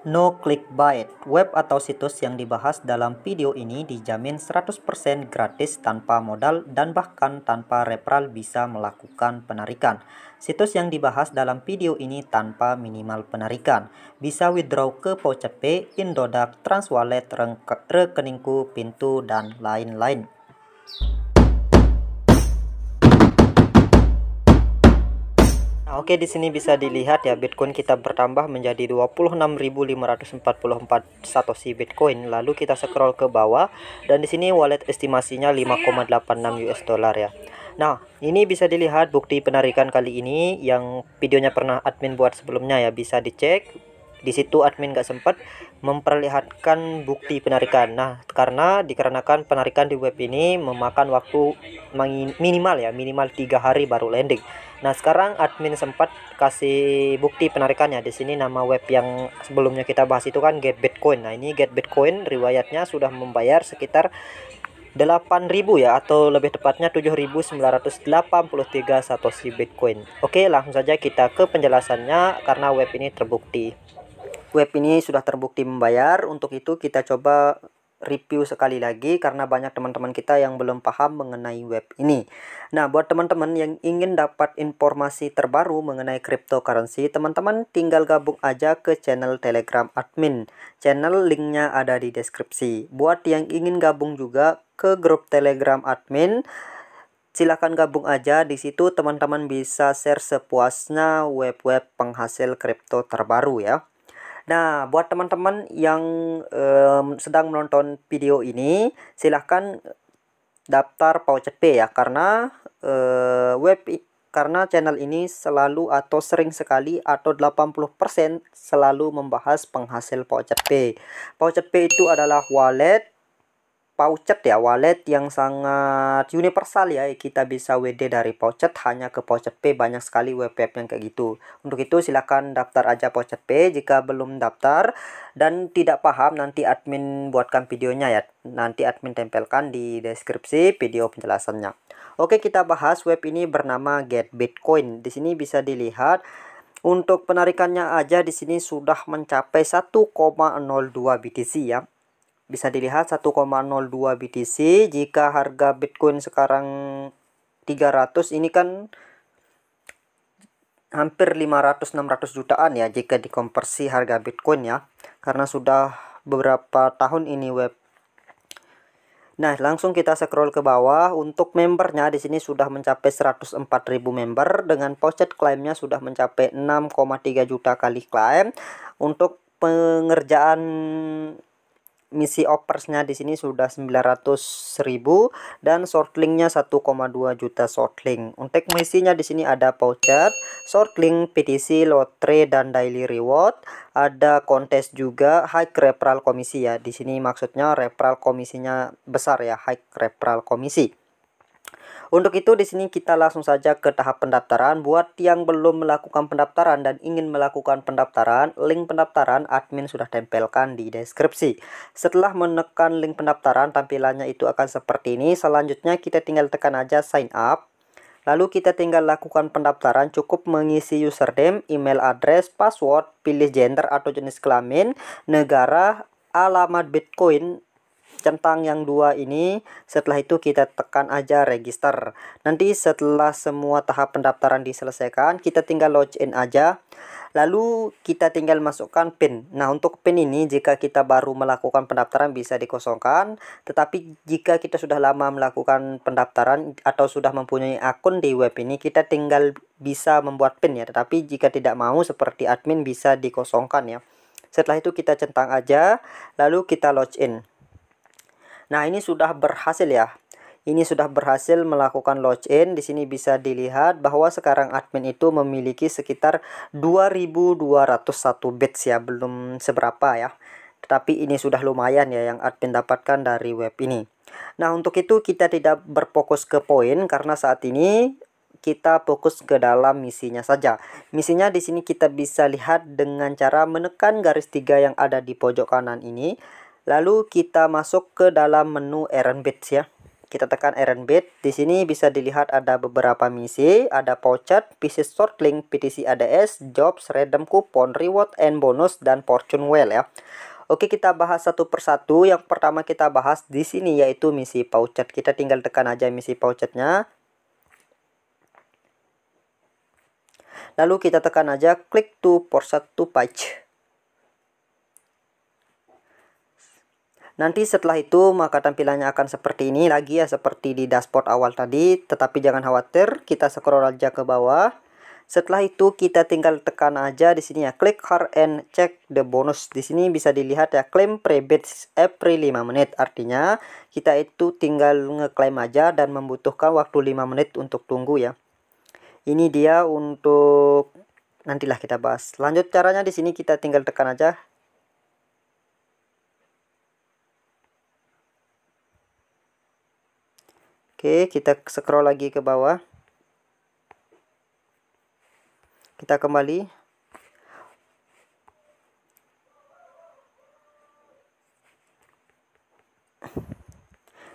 No clickbait, web atau situs yang dibahas dalam video ini dijamin 100% gratis tanpa modal dan bahkan tanpa referral bisa melakukan penarikan. Situs yang dibahas dalam video ini tanpa minimal penarikan. Bisa withdraw ke Pocepay, Indodax, Transwallet, rekeningku, pintu, dan lain-lain. oke di sini bisa dilihat ya Bitcoin kita bertambah menjadi 26.544 satoshi Bitcoin. Lalu kita scroll ke bawah dan di sini wallet estimasinya 5,86 US dollar ya. Nah, ini bisa dilihat bukti penarikan kali ini yang videonya pernah admin buat sebelumnya ya bisa dicek di situ admin nggak sempat memperlihatkan bukti penarikan nah karena dikarenakan penarikan di web ini memakan waktu minimal ya minimal tiga hari baru landing nah sekarang admin sempat kasih bukti penarikannya di sini nama web yang sebelumnya kita bahas itu kan get bitcoin nah ini get bitcoin riwayatnya sudah membayar sekitar 8.000 ya atau lebih tepatnya 7.983 Satoshi Bitcoin. Oke, langsung saja kita ke penjelasannya karena web ini terbukti web ini sudah terbukti membayar. Untuk itu kita coba review sekali lagi karena banyak teman-teman kita yang belum paham mengenai web ini. Nah, buat teman-teman yang ingin dapat informasi terbaru mengenai cryptocurrency, teman-teman tinggal gabung aja ke channel Telegram admin. Channel linknya ada di deskripsi. Buat yang ingin gabung juga ke grup Telegram admin, silahkan gabung aja di situ teman-teman bisa share sepuasnya web-web penghasil crypto terbaru ya. Nah, buat teman-teman yang um, sedang menonton video ini, silahkan daftar Paucet P ya, karena uh, web karena channel ini selalu atau sering sekali atau 80% selalu membahas penghasil Paucet P. Paucet P itu adalah wallet pouchet ya wallet yang sangat universal ya kita bisa WD dari pouchet hanya ke pouchet P banyak sekali web WPF yang kayak gitu untuk itu silahkan daftar aja pouchet P jika belum daftar dan tidak paham nanti admin buatkan videonya ya nanti admin tempelkan di deskripsi video penjelasannya Oke kita bahas web ini bernama Get Bitcoin di sini bisa dilihat untuk penarikannya aja di sini sudah mencapai 1,02 BTC ya bisa dilihat 1,02 BTC jika harga Bitcoin sekarang 300 ini kan hampir 500 600 jutaan ya jika dikonversi harga Bitcoin ya karena sudah beberapa tahun ini web Nah, langsung kita scroll ke bawah untuk membernya di sini sudah mencapai 104.000 member dengan posted klaimnya sudah mencapai 6,3 juta kali klaim. Untuk pengerjaan misi opersnya di sini sudah 900.000 dan shortlingnya 1,2 juta shortlink Untuk misinya di sini ada voucher, shortlink PTC, lotre dan daily reward. Ada kontes juga high referral komisi ya. Di sini maksudnya referral komisinya besar ya, high referral komisi. Untuk itu di sini kita langsung saja ke tahap pendaftaran. Buat yang belum melakukan pendaftaran dan ingin melakukan pendaftaran, link pendaftaran admin sudah tempelkan di deskripsi. Setelah menekan link pendaftaran, tampilannya itu akan seperti ini. Selanjutnya kita tinggal tekan aja sign up. Lalu kita tinggal lakukan pendaftaran cukup mengisi username, email address, password, pilih gender atau jenis kelamin, negara, alamat Bitcoin, centang yang dua ini setelah itu kita tekan aja register nanti setelah semua tahap pendaftaran diselesaikan kita tinggal login aja lalu kita tinggal masukkan PIN. Nah, untuk PIN ini jika kita baru melakukan pendaftaran bisa dikosongkan, tetapi jika kita sudah lama melakukan pendaftaran atau sudah mempunyai akun di web ini, kita tinggal bisa membuat PIN ya, tetapi jika tidak mau seperti admin bisa dikosongkan ya. Setelah itu kita centang aja, lalu kita login. Nah, ini sudah berhasil ya. Ini sudah berhasil melakukan login. Di sini bisa dilihat bahwa sekarang admin itu memiliki sekitar 2201 bits ya, belum seberapa ya. Tetapi ini sudah lumayan ya yang admin dapatkan dari web ini. Nah, untuk itu kita tidak berfokus ke poin karena saat ini kita fokus ke dalam misinya saja. Misinya di sini kita bisa lihat dengan cara menekan garis tiga yang ada di pojok kanan ini. Lalu kita masuk ke dalam menu errand bits ya. Kita tekan errand bit. Di sini bisa dilihat ada beberapa misi, ada Pouchet, pieces short link, PTC ADS, jobs, random coupon, reward and bonus dan fortune wheel ya. Oke, kita bahas satu persatu. Yang pertama kita bahas di sini yaitu misi Pouchet. Kita tinggal tekan aja misi Pouchetnya. Lalu kita tekan aja klik to for to page. Nanti setelah itu maka tampilannya akan seperti ini lagi ya seperti di dashboard awal tadi tetapi jangan khawatir kita scroll aja ke bawah. Setelah itu kita tinggal tekan aja di sini ya klik hard and check the bonus. Di sini bisa dilihat ya claim prebid every 5 menit. Artinya kita itu tinggal ngeklaim aja dan membutuhkan waktu 5 menit untuk tunggu ya. Ini dia untuk nantilah kita bahas. Lanjut caranya di sini kita tinggal tekan aja Oke, kita scroll lagi ke bawah. Kita kembali.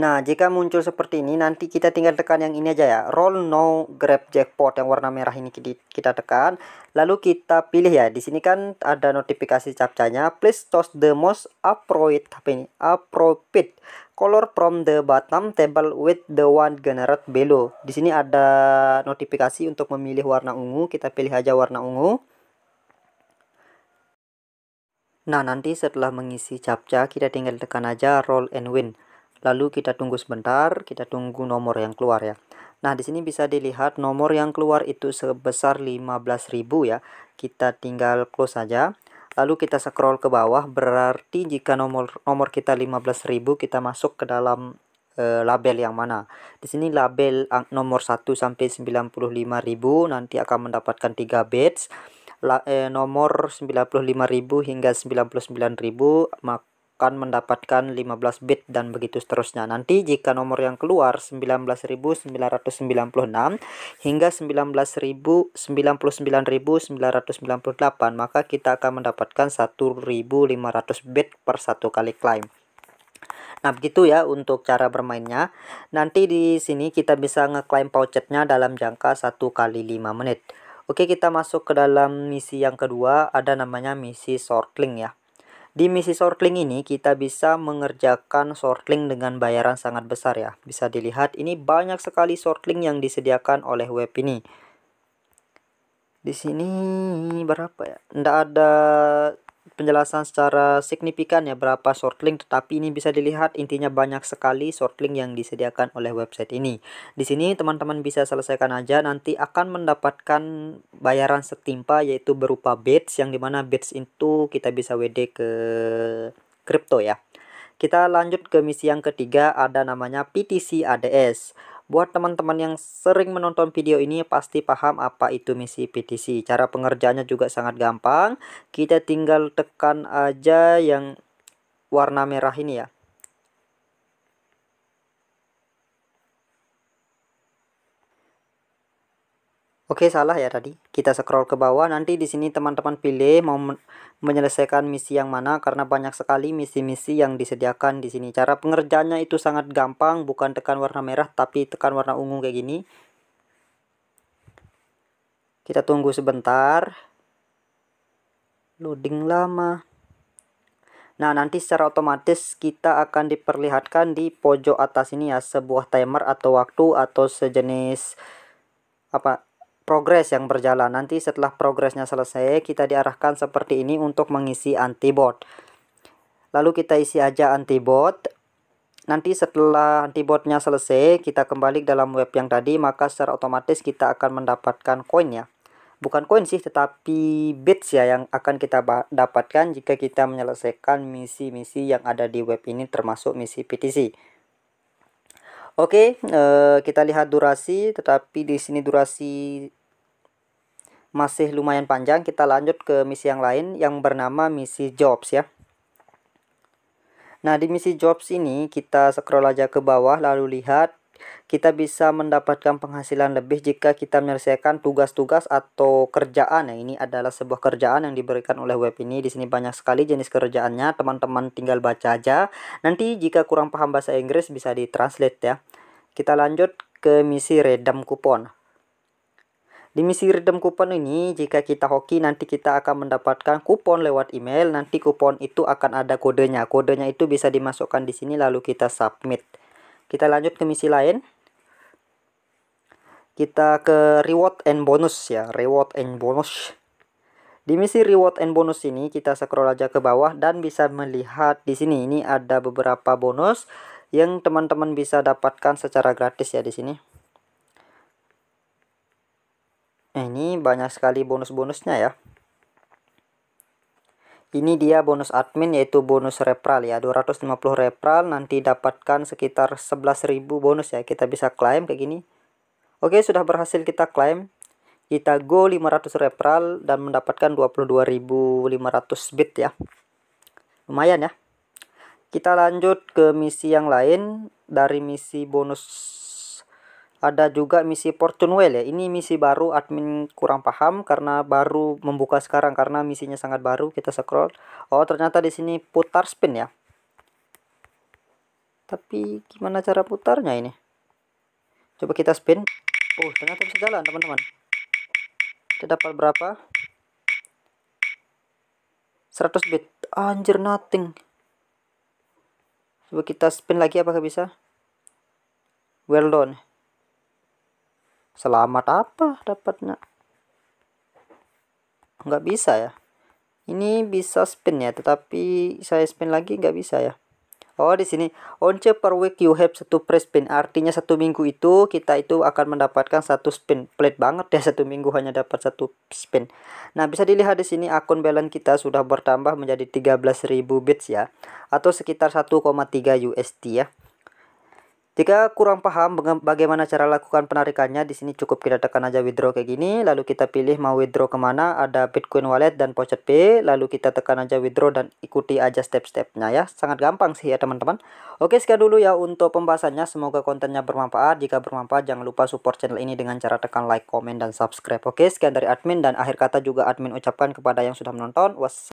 Nah, jika muncul seperti ini, nanti kita tinggal tekan yang ini aja ya. Roll no grab jackpot yang warna merah ini kita tekan. Lalu kita pilih ya. Di sini kan ada notifikasi capcanya. Please toss the most appropriate apa ini? Appropriate color from the bottom table with the one generate below. Di sini ada notifikasi untuk memilih warna ungu. Kita pilih aja warna ungu. Nah, nanti setelah mengisi captcha, kita tinggal tekan aja roll and win. Lalu kita tunggu sebentar, kita tunggu nomor yang keluar ya. Nah, di sini bisa dilihat nomor yang keluar itu sebesar 15.000 ya. Kita tinggal close saja. Lalu kita scroll ke bawah berarti jika nomor nomor kita 15.000 kita masuk ke dalam e, label yang mana. Di sini label ah, nomor 1 sampai 95.000 nanti akan mendapatkan 3 batch. La, e, nomor 95.000 hingga 99.000 maka akan mendapatkan 15 bit dan begitu seterusnya. Nanti jika nomor yang keluar 19.996 hingga 19.099.998 maka kita akan mendapatkan 1.500 bit per satu kali klaim. Nah, begitu ya untuk cara bermainnya. Nanti di sini kita bisa ngeklaim pouchetnya dalam jangka 1 kali 5 menit. Oke, kita masuk ke dalam misi yang kedua, ada namanya misi shortling ya. Di misi shortlink ini kita bisa mengerjakan shortlink dengan bayaran sangat besar ya. Bisa dilihat ini banyak sekali shortlink yang disediakan oleh web ini. Di sini berapa ya? Tidak ada penjelasan secara signifikan ya berapa shortlink, link tetapi ini bisa dilihat intinya banyak sekali shortlink yang disediakan oleh website ini. Di sini teman-teman bisa selesaikan aja nanti akan mendapatkan bayaran setimpa yaitu berupa bits yang dimana bits itu kita bisa WD ke kripto ya. Kita lanjut ke misi yang ketiga ada namanya PTC ADS. Buat teman-teman yang sering menonton video ini pasti paham apa itu misi PTC. Cara pengerjaannya juga sangat gampang. Kita tinggal tekan aja yang warna merah ini ya. Oke, salah ya tadi. Kita scroll ke bawah. Nanti di sini teman-teman pilih mau menyelesaikan misi yang mana karena banyak sekali misi-misi yang disediakan di sini. Cara pengerjaannya itu sangat gampang, bukan tekan warna merah tapi tekan warna ungu kayak gini. Kita tunggu sebentar. Loading lama. Nah, nanti secara otomatis kita akan diperlihatkan di pojok atas ini ya sebuah timer atau waktu atau sejenis apa progres yang berjalan. Nanti setelah progresnya selesai, kita diarahkan seperti ini untuk mengisi antibot. Lalu kita isi aja antibot. Nanti setelah antibotnya selesai, kita kembali ke dalam web yang tadi, maka secara otomatis kita akan mendapatkan koinnya. Bukan koin sih, tetapi bits ya yang akan kita dapatkan jika kita menyelesaikan misi-misi yang ada di web ini termasuk misi PTC. Oke, uh, kita lihat durasi, tetapi di sini durasi masih lumayan panjang. Kita lanjut ke misi yang lain yang bernama misi jobs ya. Nah, di misi jobs ini kita scroll aja ke bawah lalu lihat kita bisa mendapatkan penghasilan lebih jika kita menyelesaikan tugas-tugas atau kerjaan Nah, ini adalah sebuah kerjaan yang diberikan oleh web ini di sini banyak sekali jenis kerjaannya teman-teman tinggal baca aja nanti jika kurang paham bahasa Inggris bisa ditranslate ya kita lanjut ke misi redam kupon di misi redam kupon ini, jika kita hoki nanti kita akan mendapatkan kupon lewat email. Nanti kupon itu akan ada kodenya. Kodenya itu bisa dimasukkan di sini lalu kita submit. Kita lanjut ke misi lain. Kita ke reward and bonus ya, reward and bonus. Di misi reward and bonus ini kita scroll aja ke bawah dan bisa melihat di sini ini ada beberapa bonus yang teman-teman bisa dapatkan secara gratis ya di sini. Nah, ini banyak sekali bonus-bonusnya ya ini dia bonus admin yaitu bonus repral ya 250 repral nanti dapatkan sekitar 11.000 bonus ya kita bisa klaim kayak gini oke sudah berhasil kita klaim kita go 500 repral dan mendapatkan 22.500 bit ya lumayan ya kita lanjut ke misi yang lain dari misi bonus ada juga misi fortune Well ya. Ini misi baru admin kurang paham karena baru membuka sekarang karena misinya sangat baru. Kita scroll. Oh, ternyata di sini putar spin ya. Tapi gimana cara putarnya ini? Coba kita spin. Oh, ternyata bisa jalan, teman-teman. Kita dapat berapa? 100 bit. Anjir, nothing. Coba kita spin lagi apakah bisa? Well done. Selamat apa dapatnya? Nggak bisa ya. Ini bisa spin ya, tetapi saya spin lagi nggak bisa ya. Oh di sini once per week you have satu press spin. Artinya satu minggu itu kita itu akan mendapatkan satu spin. plate banget ya satu minggu hanya dapat satu spin. Nah bisa dilihat di sini akun balance kita sudah bertambah menjadi 13.000 bits ya, atau sekitar 1,3 USD ya. Jika kurang paham bagaimana cara lakukan penarikannya, di sini cukup kita tekan aja withdraw kayak gini, lalu kita pilih mau withdraw kemana, ada Bitcoin Wallet dan Pocket Pay, lalu kita tekan aja withdraw dan ikuti aja step-stepnya ya. Sangat gampang sih ya teman-teman. Oke sekian dulu ya untuk pembahasannya, semoga kontennya bermanfaat. Jika bermanfaat jangan lupa support channel ini dengan cara tekan like, komen, dan subscribe. Oke sekian dari admin dan akhir kata juga admin ucapkan kepada yang sudah menonton. Was